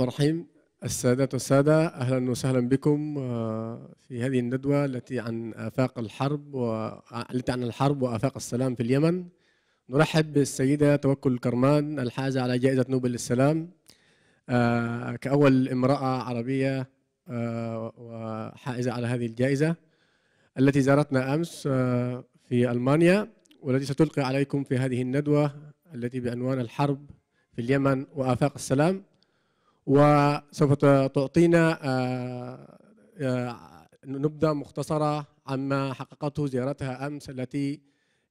الرحمن الرحيم السادات والسادة أهلا وسهلا بكم آه، في هذه الندوة التي عن آفاق الحرب و... التي عن الحرب وآفاق السلام في اليمن نرحب بالسيدة توكل كرمان الحاجة على جائزة نوبل للسلام آه، كأول امرأة عربية آه، وحائزة على هذه الجائزة التي زارتنا أمس في ألمانيا والتي ستلقي عليكم في هذه الندوة التي بعنوان الحرب في اليمن وآفاق السلام وسوف تعطينا آه، آه، نبذة مختصرة عما حققته زيارتها أمس التي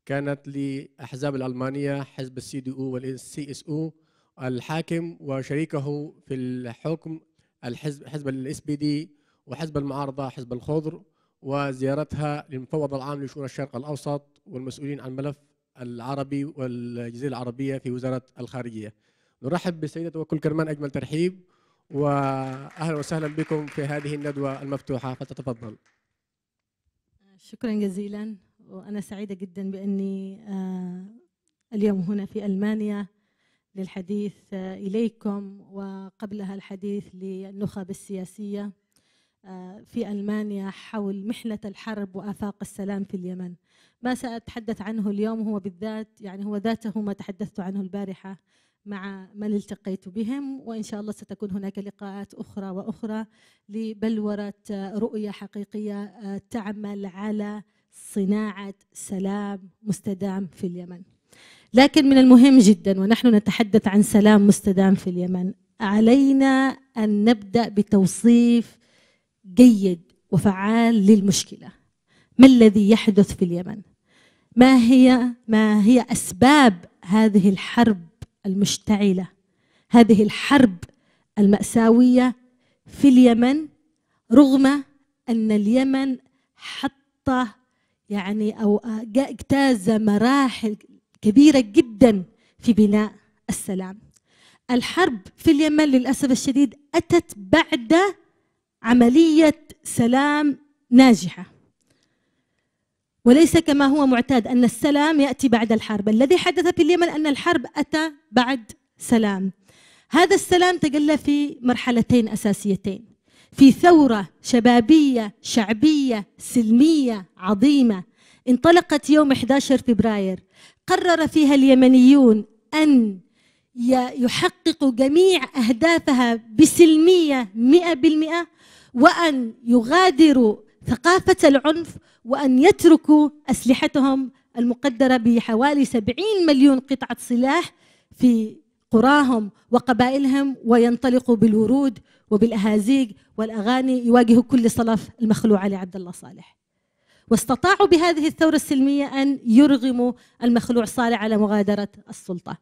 كانت لأحزاب الألمانية حزب السي دي أو والسي اس أو الحاكم وشريكه في الحكم الحزب حزب الاس بي دي وحزب المعارضة حزب الخضر وزيارتها للمفوض العام لشؤون الشرق الأوسط والمسؤولين عن ملف العربي والجزيرة العربية في وزارة الخارجية نرحب بالسيدة توكل كرمان أجمل ترحيب وأهلا وسهلا بكم في هذه الندوة المفتوحة فتتفضل شكرا جزيلا وأنا سعيدة جدا بأني آه، اليوم هنا في ألمانيا للحديث آه، إليكم وقبلها الحديث للنخب السياسية آه، في ألمانيا حول محنة الحرب وآفاق السلام في اليمن ما سأتحدث عنه اليوم هو بالذات يعني هو ذاته ما تحدثت عنه البارحة مع من التقيت بهم وان شاء الله ستكون هناك لقاءات اخرى واخرى لبلوره رؤيه حقيقيه آه، تعمل على صناعه سلام مستدام في اليمن. لكن من المهم جدا ونحن نتحدث عن سلام مستدام في اليمن علينا ان نبدا بتوصيف جيد وفعال للمشكله. ما الذي يحدث في اليمن؟ ما هي ما هي اسباب هذه الحرب المشتعله هذه الحرب الماساويه في اليمن رغم ان اليمن حط يعني او اجتاز مراحل كبيره جدا في بناء السلام الحرب في اليمن للاسف الشديد اتت بعد عمليه سلام ناجحه وليس كما هو معتاد أن السلام يأتي بعد الحرب الذي حدث في اليمن أن الحرب أتى بعد سلام هذا السلام تجلى في مرحلتين أساسيتين في ثورة شبابية شعبية سلمية عظيمة انطلقت يوم 11 فبراير قرر فيها اليمنيون أن يحقق جميع أهدافها بسلمية مئة بالمئة وأن يغادروا ثقافة العنف وأن يتركوا أسلحتهم المقدرة بحوالي 70 مليون قطعة سلاح في قراهم وقبائلهم وينطلقوا بالورود وبالأهازيج والأغاني يواجهوا كل صلف المخلوع علي عبد الله صالح واستطاعوا بهذه الثورة السلمية أن يرغموا المخلوع صالح على مغادرة السلطة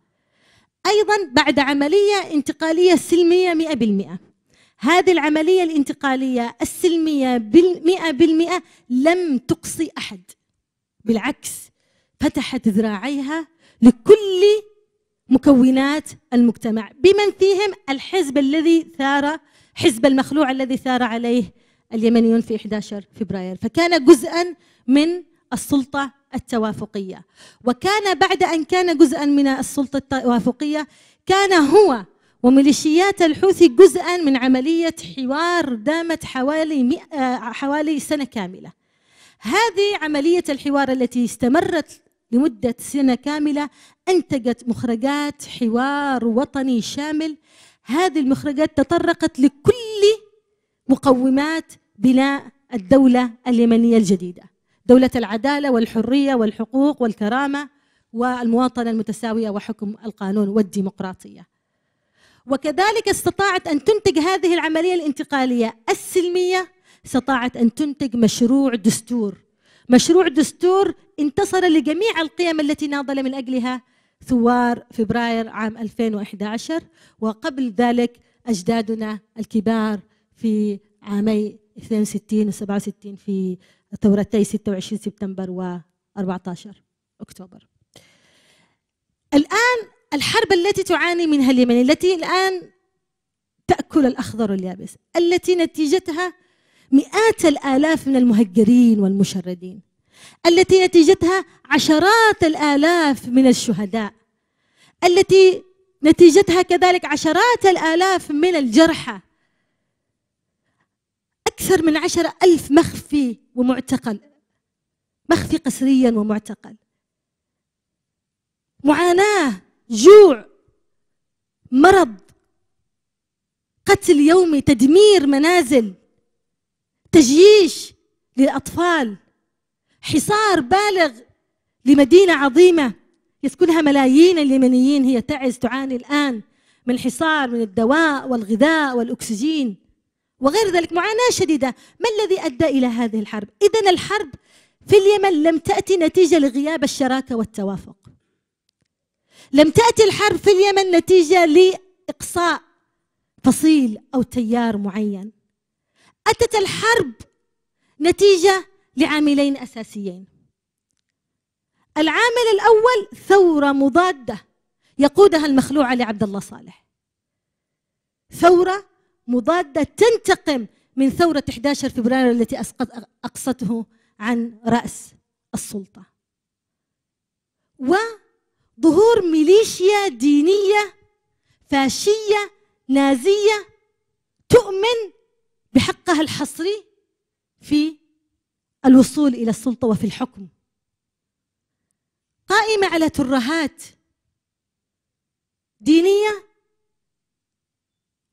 أيضا بعد عملية انتقالية سلمية 100% هذه العملية الانتقالية السلمية بالمئة بالمئة لم تقصي أحد بالعكس فتحت ذراعيها لكل مكونات المجتمع بمن فيهم الحزب الذي ثار حزب المخلوع الذي ثار عليه اليمنيون في 11 فبراير فكان جزءا من السلطة التوافقية وكان بعد أن كان جزءا من السلطة التوافقية كان هو وميليشيات الحوثي جزءا من عملية حوار دامت حوالي, حوالي سنة كاملة هذه عملية الحوار التي استمرت لمدة سنة كاملة أنتجت مخرجات حوار وطني شامل هذه المخرجات تطرقت لكل مقومات بناء الدولة اليمنية الجديدة دولة العدالة والحرية والحقوق والكرامة والمواطنة المتساوية وحكم القانون والديمقراطية وكذلك استطاعت أن تنتج هذه العملية الانتقالية السلمية استطاعت أن تنتج مشروع دستور مشروع دستور انتصر لجميع القيم التي ناضل من أجلها ثوار فبراير عام 2011 وقبل ذلك أجدادنا الكبار في عامي 62 و 67 في ثورتي 26 سبتمبر و 14 أكتوبر الآن الحرب التي تعاني منها اليمن التي الآن تأكل الأخضر واليابس التي نتيجتها مئات الآلاف من المهجرين والمشردين التي نتيجتها عشرات الآلاف من الشهداء التي نتيجتها كذلك عشرات الآلاف من الجرحى أكثر من عشر ألف مخفي ومعتقل مخفي قسريا ومعتقل معاناة جوع مرض قتل يومي تدمير منازل تجييش للاطفال حصار بالغ لمدينه عظيمه يسكنها ملايين اليمنيين هي تعز تعاني الان من حصار من الدواء والغذاء والاكسجين وغير ذلك معاناه شديده ما الذي ادى الى هذه الحرب اذا الحرب في اليمن لم تاتي نتيجه لغياب الشراكه والتوافق لم تأتي الحرب في اليمن نتيجة لإقصاء فصيل أو تيار معين أتت الحرب نتيجة لعاملين أساسيين العامل الأول ثورة مضادة يقودها المخلوع علي عبد الله صالح ثورة مضادة تنتقم من ثورة 11 فبراير التي أسقط أقصته عن رأس السلطة و ظهور ميليشيا دينية فاشية نازية تؤمن بحقها الحصري في الوصول إلى السلطة وفي الحكم قائمة على ترهات دينية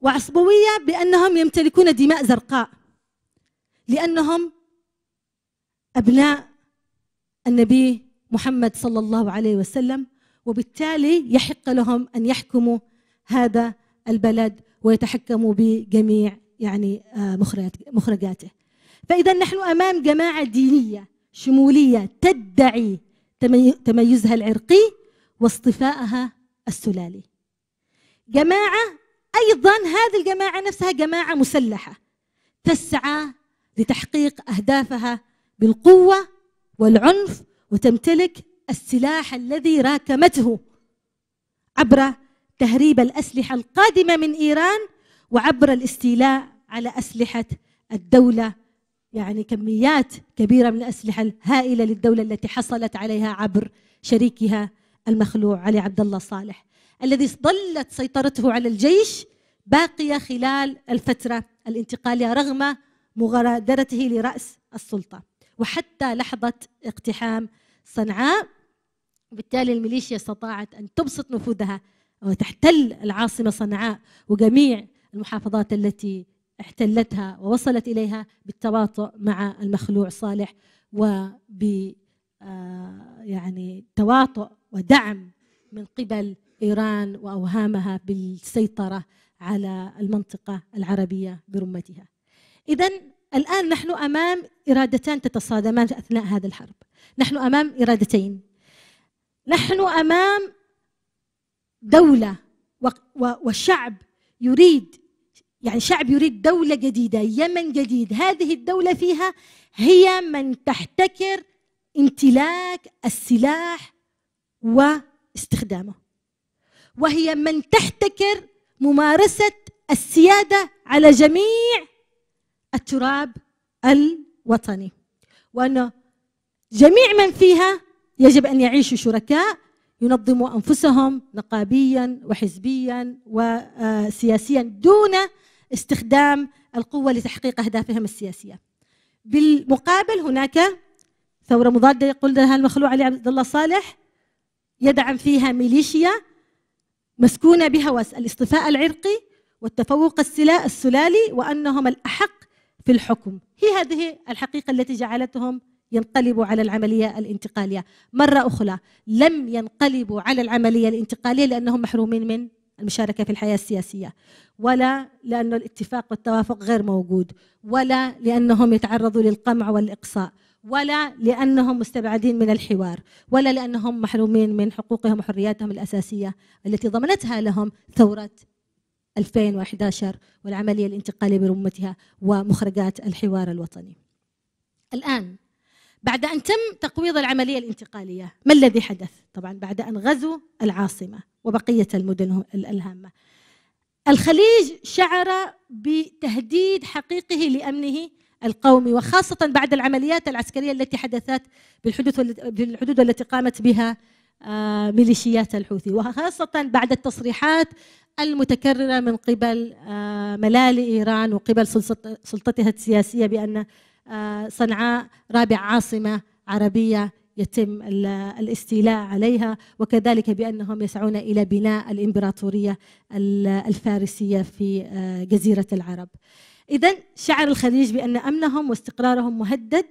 وعصبوية بأنهم يمتلكون دماء زرقاء لأنهم أبناء النبي محمد صلى الله عليه وسلم وبالتالي يحق لهم ان يحكموا هذا البلد ويتحكموا بجميع يعني آه، مخرجاته. فاذا نحن امام جماعه دينيه شموليه تدعي تميزها العرقي واصطفائها السلالي. جماعه ايضا هذه الجماعه نفسها جماعه مسلحه تسعى لتحقيق اهدافها بالقوه والعنف وتمتلك السلاح الذي راكمته عبر تهريب الاسلحه القادمه من ايران وعبر الاستيلاء على اسلحه الدوله يعني كميات كبيره من الاسلحه الهائله للدوله التي حصلت عليها عبر شريكها المخلوع علي عبد الله صالح الذي ظلت سيطرته على الجيش باقيه خلال الفتره الانتقاليه رغم مغادرته لراس السلطه وحتى لحظه اقتحام صنعاء وبالتالي الميليشيا استطاعت أن تبسط نفوذها وتحتل العاصمة صنعاء وجميع المحافظات التي احتلتها ووصلت إليها بالتواطؤ مع المخلوع صالح وب آه، يعني تواطؤ ودعم من قبل إيران وأوهامها بالسيطرة على المنطقة العربية برمتها إذا الآن نحن أمام إرادتان تتصادمان أثناء هذا الحرب نحن أمام إرادتين نحن أمام دولة وشعب يريد يعني شعب يريد دولة جديدة يمن جديد هذه الدولة فيها هي من تحتكر امتلاك السلاح واستخدامه وهي من تحتكر ممارسة السيادة على جميع التراب الوطني وأن جميع من فيها يجب أن يعيشوا شركاء ينظموا أنفسهم نقابيا وحزبيا وسياسيا آه، دون استخدام القوة لتحقيق أهدافهم السياسية بالمقابل هناك ثورة مضادة يقول لها المخلوع علي عبد الله صالح يدعم فيها ميليشيا مسكونة بهوس الاصطفاء العرقي والتفوق السلالي وأنهم الأحق في الحكم هي هذه الحقيقة التي جعلتهم ينقلبوا على العملية الانتقالية مرة أخرى لم ينقلبوا على العملية الانتقالية لأنهم محرومين من المشاركة في الحياة السياسية ولا لأن الاتفاق والتوافق غير موجود ولا لأنهم يتعرضوا للقمع والإقصاء ولا لأنهم مستبعدين من الحوار ولا لأنهم محرومين من حقوقهم وحرياتهم الأساسية التي ضمنتها لهم ثورة 2011 والعملية الانتقالية برمتها ومخرجات الحوار الوطني الآن بعد أن تم تقويض العملية الانتقالية ما الذي حدث؟ طبعا بعد أن غزوا العاصمة وبقية المدن الهامة الخليج شعر بتهديد حقيقه لأمنه القومي وخاصة بعد العمليات العسكرية التي حدثت بالحدود التي قامت بها آه، ميليشيات الحوثي وخاصة بعد التصريحات المتكررة من قبل آه، ملالي إيران وقبل سلطتها السياسية بأن آه، صنعاء رابع عاصمة عربية يتم الاستيلاء عليها وكذلك بأنهم يسعون إلى بناء الإمبراطورية الفارسية في جزيرة العرب إذا شعر الخليج بأن أمنهم واستقرارهم مهدد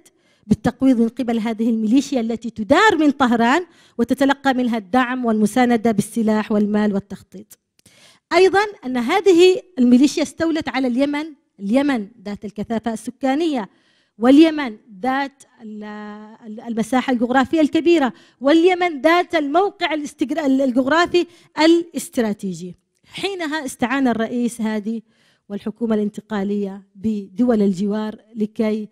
بالتقويض من قبل هذه الميليشيا التي تدار من طهران وتتلقى منها الدعم والمسانده بالسلاح والمال والتخطيط. ايضا ان هذه الميليشيا استولت على اليمن، اليمن ذات الكثافه السكانيه واليمن ذات المساحه الجغرافيه الكبيره واليمن ذات الموقع الجغرافي الاستراتيجي. حينها استعان الرئيس هادي والحكومه الانتقاليه بدول الجوار لكي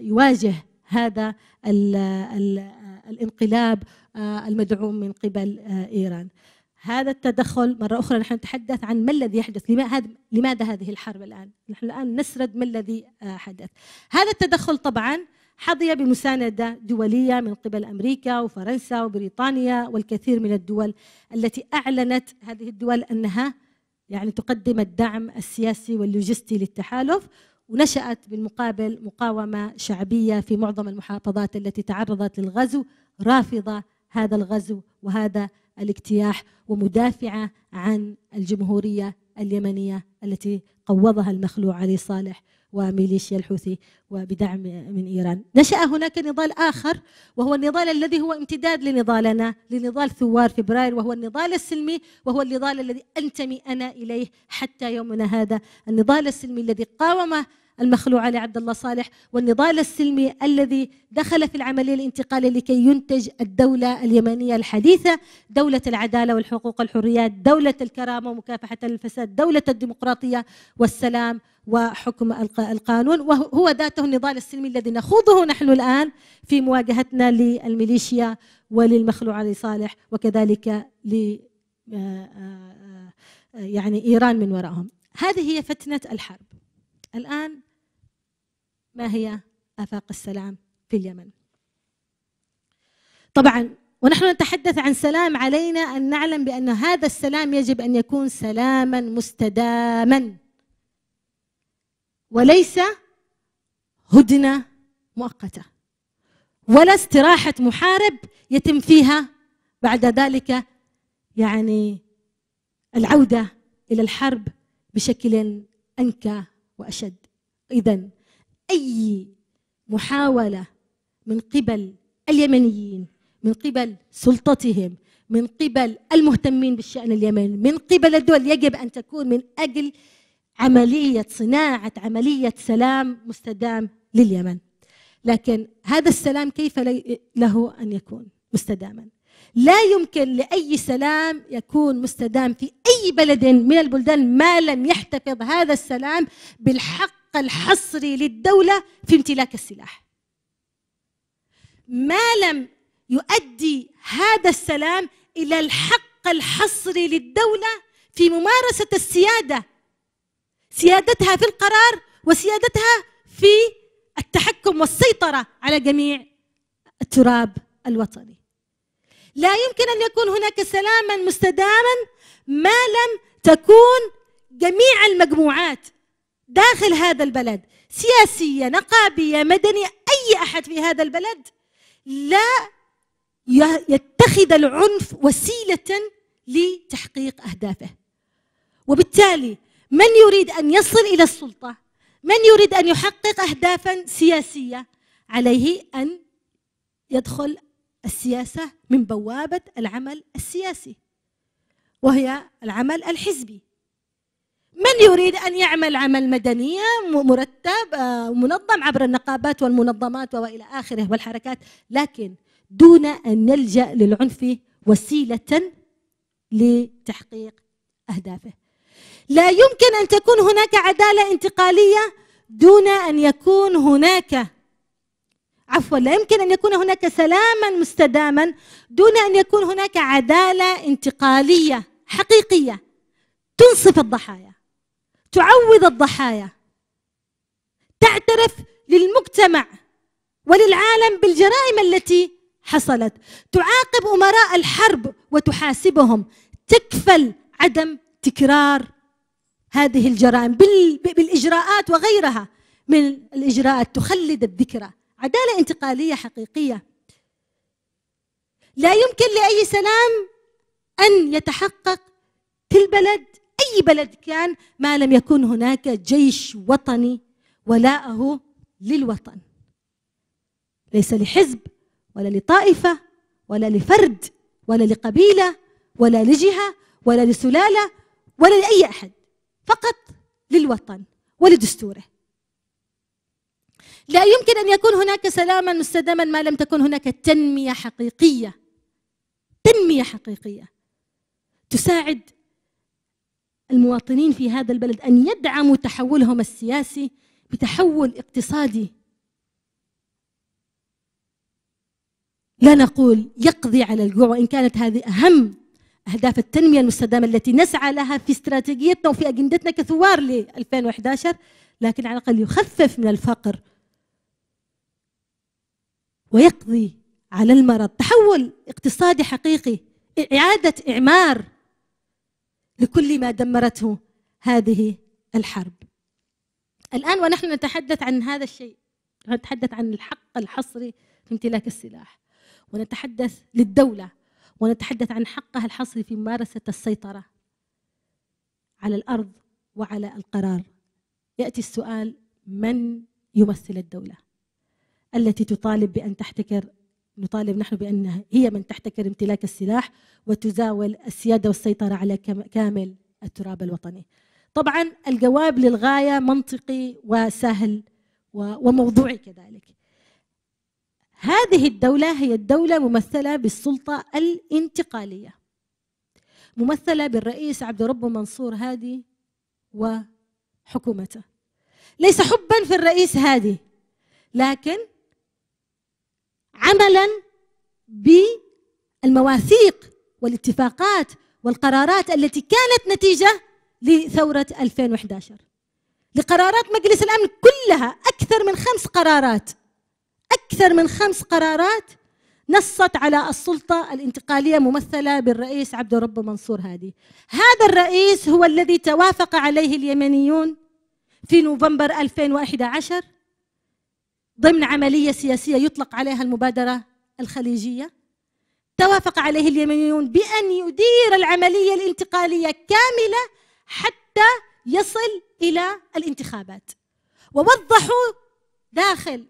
يواجه هذا ال ال الانقلاب آه، المدعوم من قبل آه، ايران. هذا التدخل مرة أخرى نحن نتحدث عن ما الذي يحدث لماذا هذه الحرب الآن نحن الآن نسرد ما الذي آه، حدث هذا التدخل طبعا حظي بمساندة دولية من قبل أمريكا وفرنسا وبريطانيا والكثير من الدول التي أعلنت هذه الدول أنها يعني تقدم الدعم السياسي واللوجستي للتحالف ونشأت بالمقابل مقاومة شعبية في معظم المحافظات التي تعرضت للغزو رافضة هذا الغزو وهذا الاجتياح ومدافعة عن الجمهورية اليمنية التي قوضها المخلوع علي صالح وميليشيا الحوثي وبدعم من إيران نشأ هناك نضال آخر وهو النضال الذي هو امتداد لنضالنا لنضال ثوار فبراير وهو النضال السلمي وهو النضال الذي أنتمي أنا إليه حتى يومنا هذا النضال السلمي الذي قاوم المخلوع علي عبد الله صالح والنضال السلمي الذي دخل في العملية الانتقالية لكي ينتج الدولة اليمنية الحديثة دولة العدالة والحقوق والحريات دولة الكرامة ومكافحة الفساد دولة الديمقراطية والسلام وحكم القانون وهو ذاته النضال السلمي الذي نخوضه نحن الآن في مواجهتنا للميليشيا وللمخلوع علي صالح وكذلك ل آه، آه، آه، يعني إيران من وراءهم هذه هي فتنة الحرب الآن ما هي آفاق السلام في اليمن طبعا ونحن نتحدث عن سلام علينا أن نعلم بأن هذا السلام يجب أن يكون سلاما مستداما وليس هدنة مؤقتة ولا استراحة محارب يتم فيها بعد ذلك يعني العودة إلى الحرب بشكل أنكى وأشد إذا اي محاوله من قبل اليمنيين من قبل سلطتهم من قبل المهتمين بالشان اليمني من قبل الدول يجب ان تكون من اجل عمليه صناعه عمليه سلام مستدام لليمن لكن هذا السلام كيف له ان يكون مستداما لا يمكن لاي سلام يكون مستدام في اي بلد من البلدان ما لم يحتفظ هذا السلام بالحق الحصري للدولة في امتلاك السلاح ما لم يؤدي هذا السلام إلى الحق الحصري للدولة في ممارسة السيادة سيادتها في القرار وسيادتها في التحكم والسيطرة على جميع التراب الوطني لا يمكن أن يكون هناك سلاما مستداما ما لم تكون جميع المجموعات داخل هذا البلد سياسية نقابية مدنية أي أحد في هذا البلد لا يتخذ العنف وسيلة لتحقيق أهدافه وبالتالي من يريد أن يصل إلى السلطة من يريد أن يحقق أهدافا سياسية عليه أن يدخل السياسة من بوابة العمل السياسي وهي العمل الحزبي من يريد أن يعمل عمل مدنية مرتب آه، منظم عبر النقابات والمنظمات وإلى آخره والحركات لكن دون أن نلجأ للعنف وسيلة لتحقيق أهدافه لا يمكن أن تكون هناك عدالة انتقالية دون أن يكون هناك عفوا لا يمكن أن يكون هناك سلاما مستداما دون أن يكون هناك عدالة انتقالية حقيقية تنصف الضحايا تعوض الضحايا تعترف للمجتمع وللعالم بالجرائم التي حصلت تعاقب امراء الحرب وتحاسبهم تكفل عدم تكرار هذه الجرائم بالاجراءات وغيرها من الاجراءات تخلد الذكرى عداله انتقاليه حقيقيه لا يمكن لاي سلام ان يتحقق في البلد أي بلد كان ما لم يكن هناك جيش وطني ولاءه للوطن ليس لحزب ولا لطائفة ولا لفرد ولا لقبيلة ولا لجهة ولا لسلالة ولا لأي أحد فقط للوطن ولدستوره لا يمكن أن يكون هناك سلاما مستداما ما لم تكن هناك تنمية حقيقية تنمية حقيقية تساعد المواطنين في هذا البلد أن يدعموا تحولهم السياسي بتحول اقتصادي لا نقول يقضي على الجوع وإن كانت هذه أهم أهداف التنمية المستدامة التي نسعى لها في استراتيجيتنا وفي أجندتنا كثوار ل 2011 لكن على الأقل يخفف من الفقر ويقضي على المرض تحول اقتصادي حقيقي إعادة إعمار لكل ما دمرته هذه الحرب الآن ونحن نتحدث عن هذا الشيء نتحدث عن الحق الحصري في امتلاك السلاح ونتحدث للدولة ونتحدث عن حقها الحصري في ممارسة السيطرة على الأرض وعلى القرار يأتي السؤال من يمثل الدولة التي تطالب بأن تحتكر نطالب نحن بأن هي من تحتكر امتلاك السلاح وتزاول السيادة والسيطرة على كامل التراب الوطني طبعا الجواب للغاية منطقي وسهل وموضوعي كذلك هذه الدولة هي الدولة ممثلة بالسلطة الانتقالية ممثلة بالرئيس عبد ربه منصور هادي وحكومته ليس حبا في الرئيس هادي لكن عملا بالمواثيق والاتفاقات والقرارات التي كانت نتيجه لثوره 2011 لقرارات مجلس الامن كلها اكثر من خمس قرارات اكثر من خمس قرارات نصت على السلطه الانتقاليه ممثله بالرئيس عبد الرب منصور هادي هذا الرئيس هو الذي توافق عليه اليمنيون في نوفمبر 2011 ضمن عملية سياسية يطلق عليها المبادرة الخليجية توافق عليه اليمنيون بأن يدير العملية الانتقالية كاملة حتى يصل إلى الانتخابات ووضحوا داخل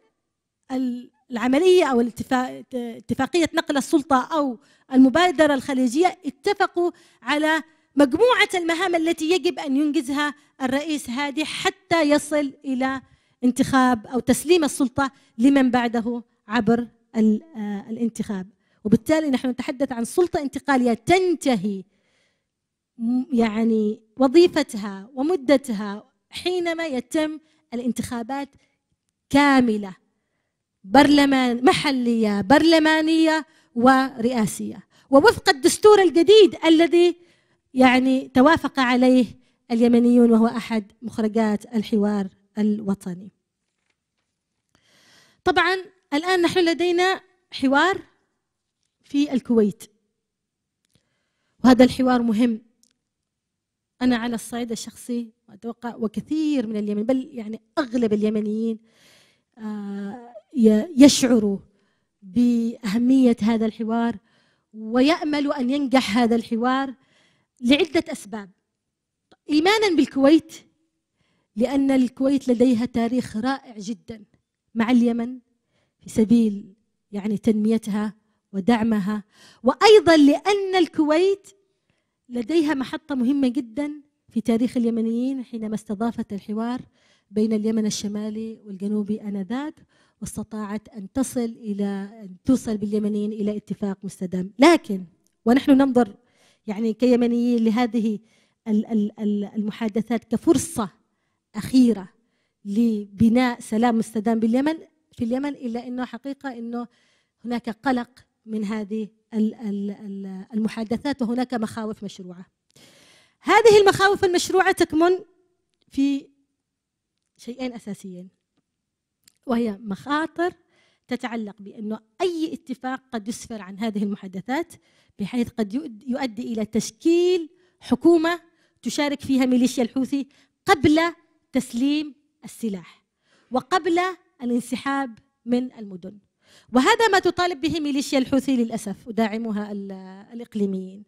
العملية أو اتفاقية نقل السلطة أو المبادرة الخليجية اتفقوا على مجموعة المهام التي يجب أن ينجزها الرئيس هادي حتى يصل إلى انتخاب او تسليم السلطه لمن بعده عبر آه، الانتخاب وبالتالي نحن نتحدث عن سلطه انتقاليه تنتهي يعني وظيفتها ومدتها حينما يتم الانتخابات كامله برلمان محليه برلمانيه ورئاسيه ووفق الدستور الجديد الذي يعني توافق عليه اليمنيون وهو احد مخرجات الحوار الوطني طبعا الآن نحن لدينا حوار في الكويت وهذا الحوار مهم أنا على الصعيد الشخصي وأتوقع وكثير من اليمن بل يعني أغلب اليمنيين آه، يشعروا بأهمية هذا الحوار ويأمل أن ينجح هذا الحوار لعدة أسباب إيمانا بالكويت لأن الكويت لديها تاريخ رائع جدا مع اليمن في سبيل يعني تنميتها ودعمها وأيضا لأن الكويت لديها محطة مهمة جدا في تاريخ اليمنيين حينما استضافت الحوار بين اليمن الشمالي والجنوبي آنذاك واستطاعت أن تصل إلى أن توصل باليمنيين إلى اتفاق مستدام لكن ونحن ننظر يعني كيمنيين لهذه المحادثات كفرصة أخيرة لبناء سلام مستدام باليمن في اليمن إلا أنه حقيقة أنه هناك قلق من هذه المحادثات وهناك مخاوف مشروعة هذه المخاوف المشروعة تكمن في شيئين أساسيين وهي مخاطر تتعلق بأنه أي اتفاق قد يسفر عن هذه المحادثات بحيث قد يؤدي إلى تشكيل حكومة تشارك فيها ميليشيا الحوثي قبل تسليم السلاح وقبل الانسحاب من المدن وهذا ما تطالب به ميليشيا الحوثي للاسف وداعمها الاقليميين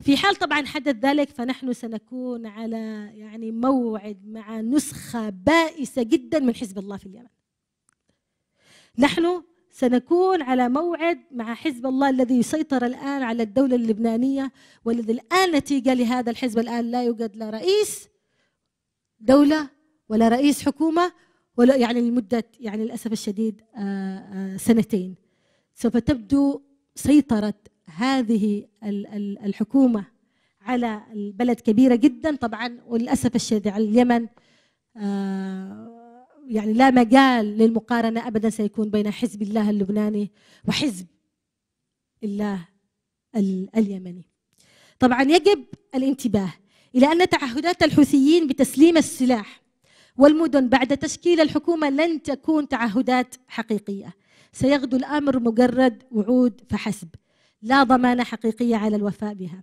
في حال طبعا حدث ذلك فنحن سنكون على يعني موعد مع نسخه بائسه جدا من حزب الله في اليمن نحن سنكون على موعد مع حزب الله الذي يسيطر الان على الدوله اللبنانيه والذي الان نتيجه لهذا الحزب الان لا يوجد لا رئيس دوله ولا رئيس حكومه ولا يعني لمده يعني للاسف الشديد آه، آه، سنتين سوف تبدو سيطره هذه الحكومه على البلد كبيره جدا طبعا وللاسف الشديد على اليمن آه، يعني لا مجال للمقارنه ابدا سيكون بين حزب الله اللبناني وحزب الله اليمني. طبعا يجب الانتباه الى ان تعهدات الحوثيين بتسليم السلاح والمدن بعد تشكيل الحكومة لن تكون تعهدات حقيقية سيغدو الأمر مجرد وعود فحسب لا ضمانة حقيقية على الوفاء بها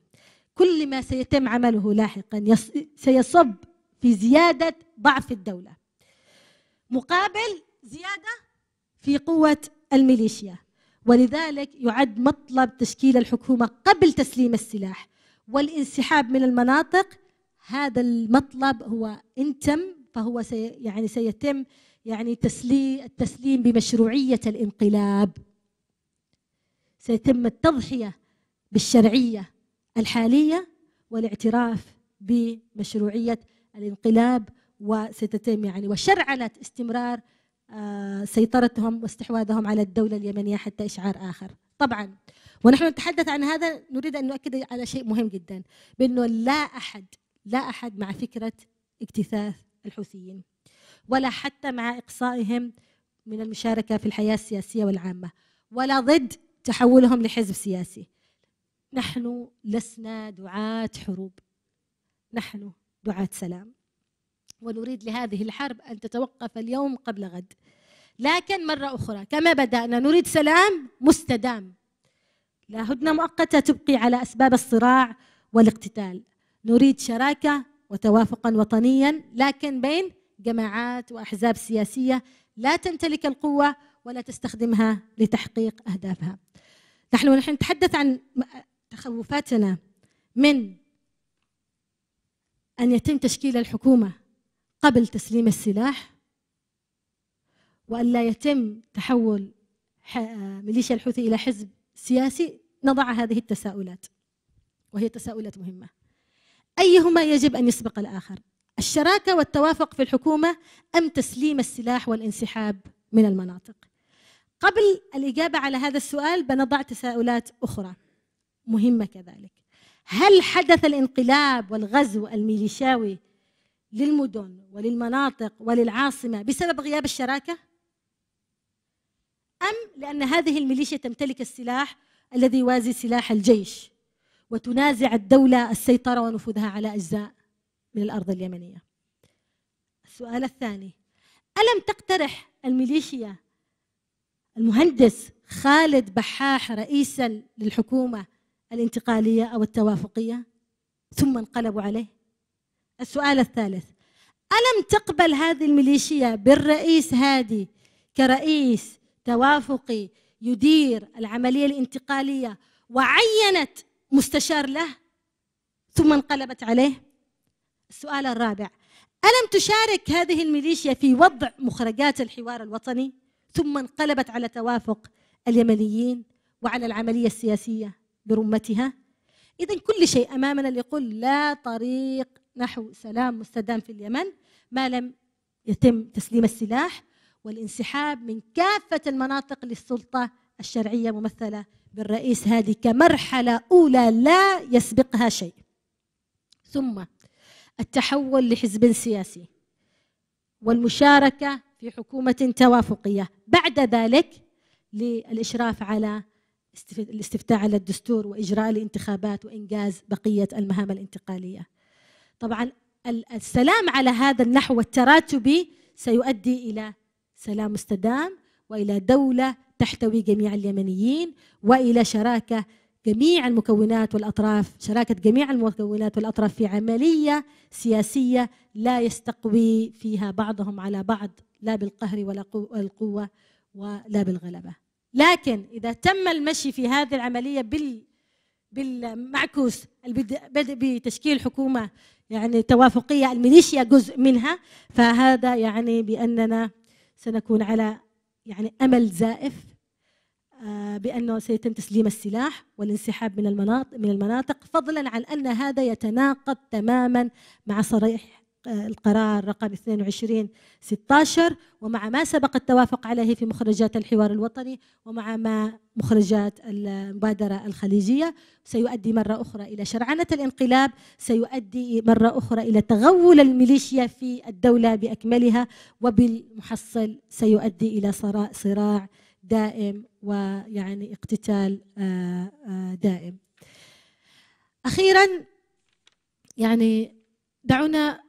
كل ما سيتم عمله لاحقا سيصب في زيادة ضعف الدولة مقابل زيادة في قوة الميليشيا ولذلك يعد مطلب تشكيل الحكومة قبل تسليم السلاح والانسحاب من المناطق هذا المطلب هو انتم فهو سي يعني سيتم يعني تسليم التسليم بمشروعية الانقلاب سيتم التضحية بالشرعية الحالية والاعتراف بمشروعية الانقلاب وستتم يعني وشرعنة استمرار آه، سيطرتهم واستحواذهم على الدولة اليمنية حتى إشعار آخر طبعا ونحن نتحدث عن هذا نريد أن نؤكد على شيء مهم جدا بأنه لا أحد لا أحد مع فكرة اجتثاث الحوثيين ولا حتى مع إقصائهم من المشاركة في الحياة السياسية والعامة ولا ضد تحولهم لحزب سياسي نحن لسنا دعاة حروب نحن دعاة سلام ونريد لهذه الحرب أن تتوقف اليوم قبل غد لكن مرة أخرى كما بدأنا نريد سلام مستدام لا هدنة مؤقتة تبقي على أسباب الصراع والاقتتال نريد شراكة وتوافقا وطنيا لكن بين جماعات واحزاب سياسيه لا تمتلك القوه ولا تستخدمها لتحقيق اهدافها. نحن نحن نتحدث عن تخوفاتنا من ان يتم تشكيل الحكومه قبل تسليم السلاح وان لا يتم تحول ميليشيا الحوثي الى حزب سياسي نضع هذه التساؤلات وهي تساؤلات مهمه. أيهما يجب أن يسبق الآخر الشراكة والتوافق في الحكومة أم تسليم السلاح والانسحاب من المناطق قبل الإجابة على هذا السؤال بنضع تساؤلات أخرى مهمة كذلك هل حدث الانقلاب والغزو الميليشاوي للمدن وللمناطق وللعاصمة بسبب غياب الشراكة؟ أم لأن هذه الميليشيا تمتلك السلاح الذي يوازي سلاح الجيش وتنازع الدولة السيطرة ونفوذها على أجزاء من الأرض اليمنية السؤال الثاني ألم تقترح الميليشيا المهندس خالد بحاح رئيسا للحكومة الانتقالية أو التوافقية ثم انقلبوا عليه السؤال الثالث ألم تقبل هذه الميليشيا بالرئيس هادي كرئيس توافقي يدير العملية الانتقالية وعينت مستشار له ثم انقلبت عليه السؤال الرابع ألم تشارك هذه الميليشيا في وضع مخرجات الحوار الوطني ثم انقلبت على توافق اليمنيين وعلى العملية السياسية برمتها إذا كل شيء أمامنا ليقول لا طريق نحو سلام مستدام في اليمن ما لم يتم تسليم السلاح والانسحاب من كافة المناطق للسلطة الشرعية ممثلة بالرئيس هذه كمرحلة أولى لا يسبقها شيء ثم التحول لحزب سياسي والمشاركة في حكومة توافقية بعد ذلك للإشراف على الاستفتاء على الدستور وإجراء الانتخابات وإنجاز بقية المهام الانتقالية طبعا السلام على هذا النحو التراتبي سيؤدي إلى سلام مستدام وإلى دولة تحتوي جميع اليمنيين والى شراكه جميع المكونات والاطراف شراكه جميع المكونات والاطراف في عمليه سياسيه لا يستقوي فيها بعضهم على بعض لا بالقهر ولا القوه ولا بالغلبه لكن اذا تم المشي في هذه العمليه بال بالمعكوس البدء بتشكيل حكومه يعني توافقيه الميليشيا جزء منها فهذا يعني باننا سنكون على يعني امل زائف آه، بانه سيتم تسليم السلاح والانسحاب من المناطق من المناطق فضلا عن ان هذا يتناقض تماما مع صريح القرار رقم 22 16 ومع ما سبق التوافق عليه في مخرجات الحوار الوطني ومع ما مخرجات المبادرة الخليجية سيؤدي مرة أخرى إلى شرعنة الانقلاب سيؤدي مرة أخرى إلى تغول الميليشيا في الدولة بأكملها وبالمحصل سيؤدي إلى صراع دائم ويعني اقتتال آه، آه، دائم أخيرا يعني دعونا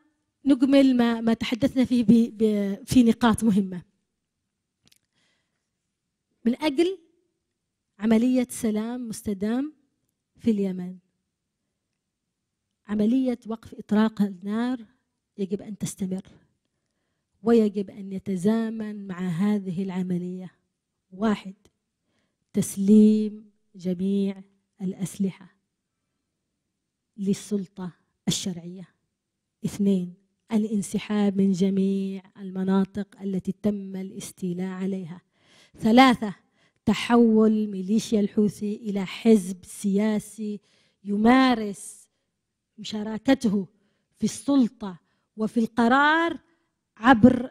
نكمل ما, ما تحدثنا فيه ب ب في نقاط مهمة من أجل عملية سلام مستدام في اليمن عملية وقف اطراق النار يجب أن تستمر ويجب أن يتزامن مع هذه العملية واحد تسليم جميع الأسلحة للسلطة الشرعية اثنين الانسحاب من جميع المناطق التي تم الاستيلاء عليها ثلاثة تحول ميليشيا الحوثي إلى حزب سياسي يمارس مشاركته في السلطة وفي القرار عبر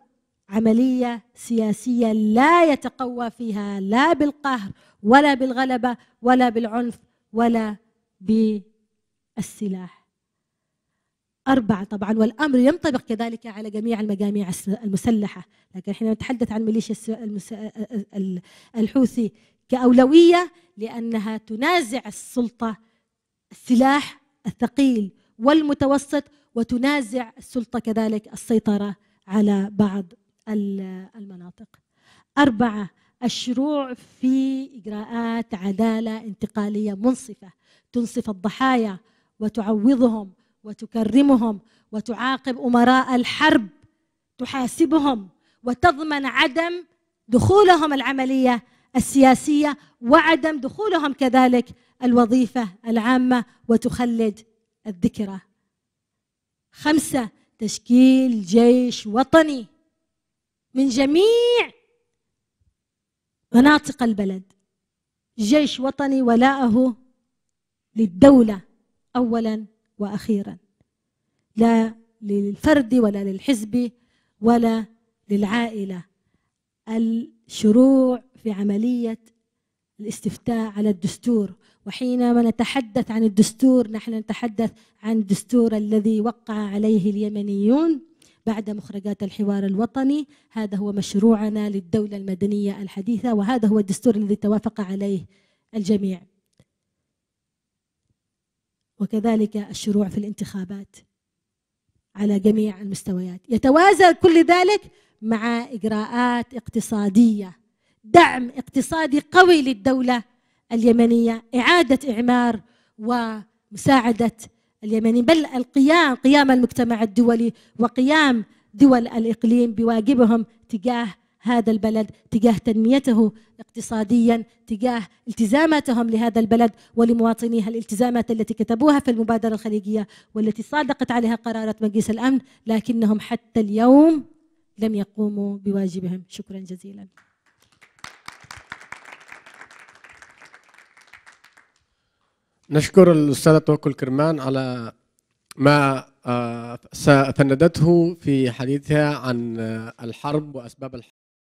عملية سياسية لا يتقوى فيها لا بالقهر ولا بالغلبة ولا بالعنف ولا بالسلاح أربعة طبعا والأمر ينطبق كذلك على جميع المجاميع المسلحة لكن حين نتحدث عن ميليشيا الحوثي كأولوية لأنها تنازع السلطة السلاح الثقيل والمتوسط وتنازع السلطة كذلك السيطرة على بعض المناطق أربعة الشروع في إجراءات عدالة انتقالية منصفة تنصف الضحايا وتعوضهم وتكرمهم وتعاقب امراء الحرب تحاسبهم وتضمن عدم دخولهم العمليه السياسيه وعدم دخولهم كذلك الوظيفه العامه وتخلد الذكرى. خمسه تشكيل جيش وطني من جميع مناطق البلد. جيش وطني ولاءه للدوله اولا واخيرا لا للفرد ولا للحزب ولا للعائله الشروع في عمليه الاستفتاء على الدستور وحينما نتحدث عن الدستور نحن نتحدث عن الدستور الذي وقع عليه اليمنيون بعد مخرجات الحوار الوطني هذا هو مشروعنا للدولة المدنية الحديثة وهذا هو الدستور الذي توافق عليه الجميع وكذلك الشروع في الانتخابات على جميع المستويات يتوازى كل ذلك مع اجراءات اقتصاديه دعم اقتصادي قوي للدوله اليمنيه اعاده اعمار ومساعده اليمنيين بل القيام قيام المجتمع الدولي وقيام دول الاقليم بواجبهم تجاه هذا البلد تجاه تنميته اقتصاديا تجاه التزاماتهم لهذا البلد ولمواطنيها الالتزامات التي كتبوها في المبادرة الخليجية والتي صادقت عليها قرارات مجلس الأمن لكنهم حتى اليوم لم يقوموا بواجبهم شكرا جزيلا نشكر الأستاذة توكل كرمان على ما آه، فندته في حديثها عن آه، الحرب وأسباب الحرب